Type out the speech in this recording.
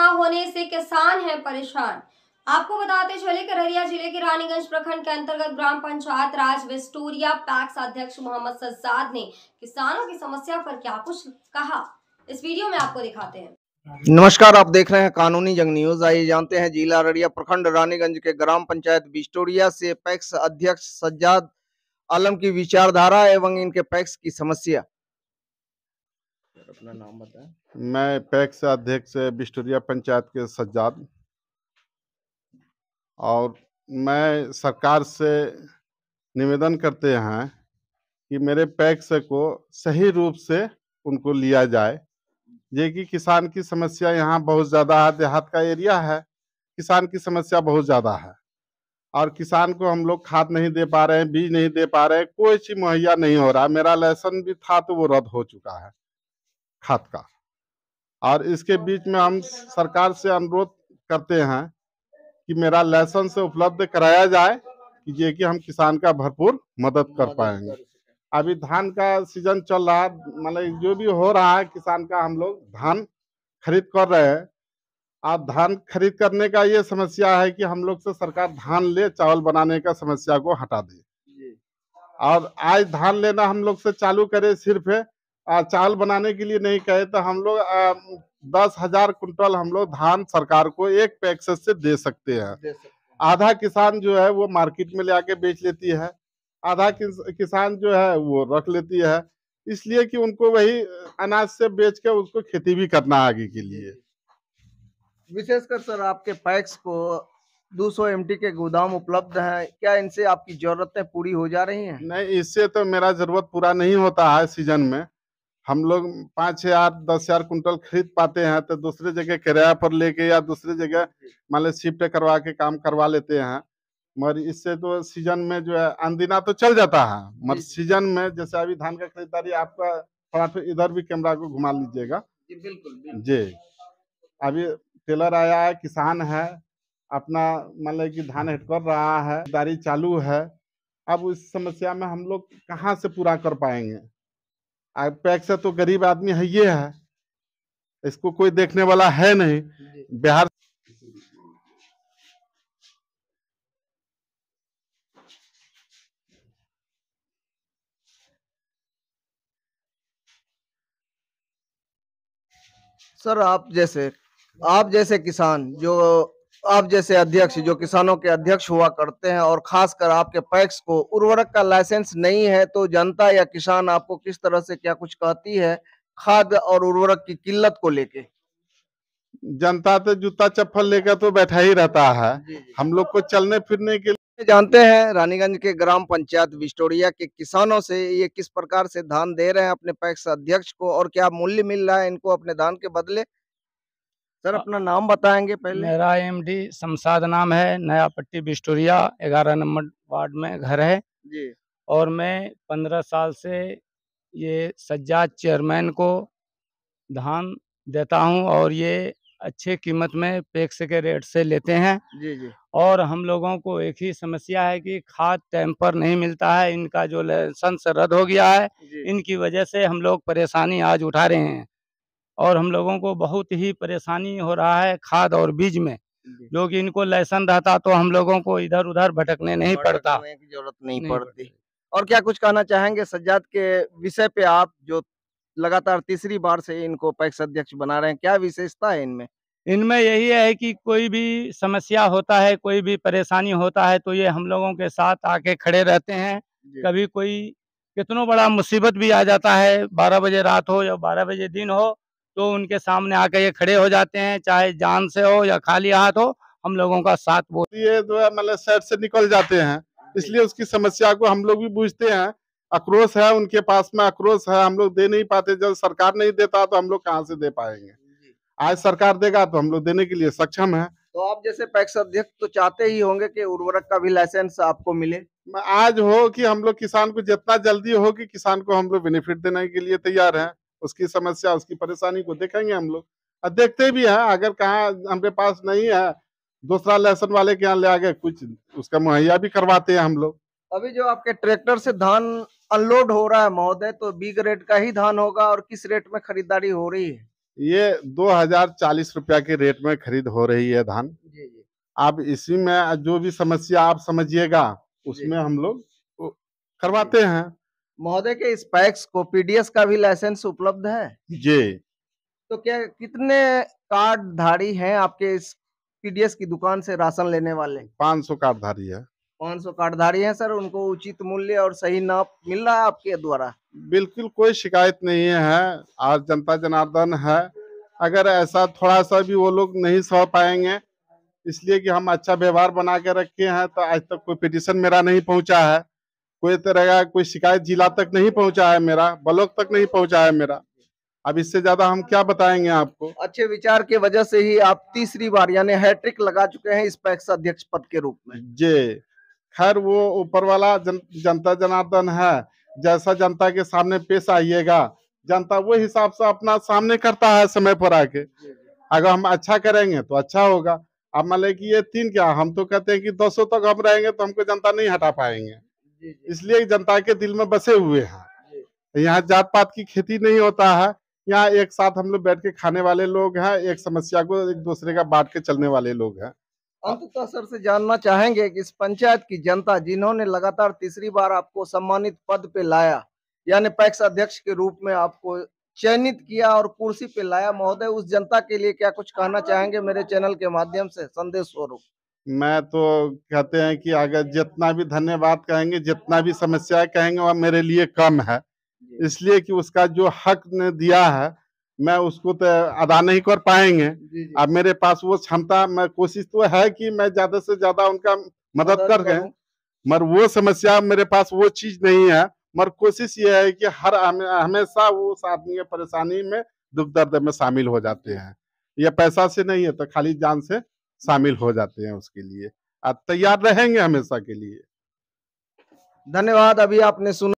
ना होने से किसान है परेशान आपको बताते चले कि अररिया जिले के रानीगंज प्रखंड के अंतर्गत ग्राम पंचायत राज विस्टोरिया पैक्स अध्यक्ष मोहम्मद सज्जाद ने किसानों की समस्या पर क्या कुछ कहा इस वीडियो में आपको दिखाते हैं नमस्कार आप देख रहे हैं कानूनी जंग न्यूज आइए जानते हैं जिला अररिया प्रखंड रानीगंज के ग्राम पंचायत बिस्टोरिया से पैक्स अध्यक्ष सज्जाद आलम की विचारधारा एवं इनके पैक्स की समस्या अपना नाम बताएं मैं पैक्स अध्यक्ष बिस्टोरिया पंचायत के सज्जाद और मैं सरकार से निवेदन करते हैं कि मेरे पैक्स को सही रूप से उनको लिया जाए जे कि किसान की समस्या यहाँ बहुत ज़्यादा है देहात का एरिया है किसान की समस्या बहुत ज़्यादा है और किसान को हम लोग खाद नहीं दे पा रहे हैं बीज नहीं दे पा रहे हैं कोई चीज़ मुहैया नहीं हो रहा मेरा लाइसेंस भी था तो वो रद्द हो चुका है खाद का और इसके बीच में हम सरकार से अनुरोध करते हैं कि मेरा लाइसेंस उपलब्ध कराया जाए कि ये कि हम किसान का भरपूर मदद कर पाएंगे अभी धान का सीजन चल रहा है मतलब जो भी हो रहा है किसान का हम लोग धान खरीद कर रहे हैं आप धान खरीद करने का ये समस्या है कि हम लोग से सरकार धान ले चावल बनाने का समस्या को हटा दे और आज धान लेना हम लोग से चालू करे सिर्फ चाल बनाने के लिए नहीं कहे तो हम लोग दस हजार कुंटल हम लोग धान सरकार को एक पैक्स से दे सकते हैं आधा किसान जो है वो मार्केट में ले आके बेच लेती है आधा किसान जो है वो रख लेती है इसलिए कि उनको वही अनाज से बेच के उसको खेती भी करना आगे के लिए विशेषकर सर आपके पैक्स को 200 एमटी के गोदाम उपलब्ध हैं क्या इनसे आपकी जरूरतें पूरी हो जा रही हैं नहीं इससे तो मेरा जरूरत पूरा नहीं होता है सीजन में हम लोग पाँच हजार दस हजार कुंटल खरीद पाते हैं तो दूसरे जगह किराया पर लेके या दूसरे जगह मान लो शिफ्ट करवा के काम करवा लेते हैं मगर इससे तो सीजन में जो है अनदिना तो चल जाता है मगर सीजन में जैसे अभी धान का खरीदारी आपका थोड़ा तो इधर भी कैमरा को घुमा लीजिएगा जी अभी टेलर आया है किसान है अपना मान लो कि धान हिट कर रहा है दारी चालू है अब उस समस्या में हम लोग कहाँ से पूरा कर पाएंगे अपेक्षा तो गरीब आदमी है ये है इसको कोई देखने वाला है नहीं बिहार सर आप जैसे आप जैसे किसान जो आप जैसे अध्यक्ष जो किसानों के अध्यक्ष हुआ करते हैं और खासकर आपके पैक्स को उर्वरक का लाइसेंस नहीं है तो जनता या किसान आपको किस तरह से क्या कुछ कहती है खाद और उर्वरक की किल्लत को लेके जनता तो जूता चप्पल लेकर तो बैठा ही रहता है जी जी। हम लोग को चलने फिरने के लिए जानते हैं रानीगंज के ग्राम पंचायत विस्टोरिया के किसानों से ये किस प्रकार से धान दे रहे हैं अपने पैक्स अध्यक्ष को और क्या मूल्य मिल रहा है इनको अपने धान के बदले सर हाँ। अपना नाम बताएंगे पहले मेरा एम डी शमशाद नाम है नया पट्टी बिस्टोरिया ग्यारह नंबर वार्ड में घर है जी और मैं पंद्रह साल से ये सज्जा चेयरमैन को धान देता हूं और ये अच्छे कीमत में पैक्स के रेट से लेते हैं जी जी और हम लोगों को एक ही समस्या है कि खाद टाइम पर नहीं मिलता है इनका जो लाइसेंस रद्द हो गया है इनकी वजह से हम लोग परेशानी आज उठा रहे हैं और हम लोगों को बहुत ही परेशानी हो रहा है खाद और बीज में जो कि इनको लाइसेंस रहता तो हम लोगों को इधर उधर भटकने नहीं पड़ता जरूरत नहीं, नहीं पड़ती और क्या कुछ कहना चाहेंगे सज्जाद के विषय पे आप जो लगातार तीसरी बार से इनको पैक्स अध्यक्ष बना रहे हैं क्या विशेषता है इनमें इनमें यही है कि कोई भी समस्या होता है कोई भी परेशानी होता है तो ये हम लोगों के साथ आके खड़े रहते हैं कभी कोई कितनों बड़ा मुसीबत भी आ जाता है बारह बजे रात हो या बारह बजे दिन हो तो उनके सामने आकर ये खड़े हो जाते हैं चाहे जान से हो या खाली हाथ हो हम लोगों का साथ वो ये जो है मतलब शहर से निकल जाते हैं इसलिए उसकी समस्या को हम लोग भी बूझते हैं आक्रोश है उनके पास में आक्रोश है हम लोग दे नहीं पाते जब सरकार नहीं देता तो हम लोग कहाँ से दे पाएंगे आज सरकार देगा तो हम लोग देने के लिए सक्षम है तो आप जैसे पैक्स अध्यक्ष तो चाहते ही होंगे कि उर्वरक का भी लाइसेंस आपको मिले आज हो कि हम लोग किसान को जितना जल्दी हो कि किसान को हम लोग बेनिफिट देने के लिए तैयार हैं उसकी समस्या उसकी परेशानी को देखेंगे हम लोग और देखते भी हैं अगर कहाँ हमारे पास नहीं है दूसरा लेसन वाले के यहाँ ले आगे कुछ उसका मुहैया भी करवाते हैं हम लोग अभी जो आपके ट्रैक्टर से धान अनलोड हो रहा है महोदय तो बी ग्रेड का ही धान होगा और किस रेट में खरीदारी हो रही है ये दो हजार चालीस रुपया के रेट में खरीद हो रही है धान आप इसी में जो भी समस्या आप समझिएगा उसमें हम लोग करवाते हैं महोदय के इस पैक्स को पीडीएस का भी लाइसेंस उपलब्ध है जी तो क्या कितने कार्ड धारी है आपके इस पीडीएस की दुकान से राशन लेने वाले पाँच सौ कार्ड धारी है पाँच सौ कार्ड धारी है सर उनको उचित मूल्य और सही नाप मिल रहा है आपके द्वारा बिल्कुल कोई शिकायत नहीं है आज जनता जनार्दन है अगर ऐसा थोड़ा सा भी वो लोग नहीं सह पाएंगे इसलिए कि हम अच्छा व्यवहार बना के रखे हैं तो आज तक कोई पिटिशन मेरा नहीं पहुंचा है कोई तरह तो का कोई शिकायत जिला तक नहीं पहुंचा है मेरा ब्लॉक तक नहीं पहुंचा है मेरा अब इससे ज्यादा हम क्या बताएंगे आपको अच्छे विचार के वजह से ही आप तीसरी बार यानी हैट्रिक लगा चुके हैं इस पैक्स अध्यक्ष पद के रूप में जी खैर वो ऊपर वाला जन, जनता जनार्दन है जैसा जनता के सामने पेश आइएगा जनता वो हिसाब से अपना सामने करता है समय पर आके अगर हम अच्छा करेंगे तो अच्छा होगा अब मान लें कि ये तीन क्या हम तो कहते हैं कि दसों तक तो हम रहेंगे तो हमको जनता नहीं हटा पाएंगे इसलिए जनता के दिल में बसे हुए हैं यहाँ जात पात की खेती नहीं होता है यहाँ एक साथ हम लोग बैठ के खाने वाले लोग हैं एक समस्या को एक दूसरे का बांट के चलने वाले लोग हैं अंततः सर से जानना चाहेंगे कि इस पंचायत की जनता जिन्होंने लगातार तीसरी बार आपको सम्मानित पद पे लाया यानी पैक्स अध्यक्ष के रूप में आपको चयनित किया और कुर्सी पे लाया महोदय उस जनता के लिए क्या कुछ कहना चाहेंगे मेरे चैनल के माध्यम से संदेश स्वरूप मैं तो कहते हैं कि अगर जितना भी धन्यवाद कहेंगे जितना भी समस्या कहेंगे वह मेरे लिए कम है इसलिए कि उसका जो हक ने दिया है मैं उसको तो अदा नहीं कर पाएंगे अब मेरे पास वो क्षमता मैं कोशिश तो है कि मैं ज्यादा से ज्यादा उनका मदद कर गए मगर वो समस्या मेरे पास वो चीज नहीं है मगर कोशिश ये है कि हर हमेशा वो उस आदमी परेशानी में दुख दर्द में शामिल हो जाते हैं ये पैसा से नहीं है तो खाली जान से शामिल हो जाते हैं उसके लिए आप तैयार रहेंगे हमेशा के लिए धन्यवाद अभी आपने सुना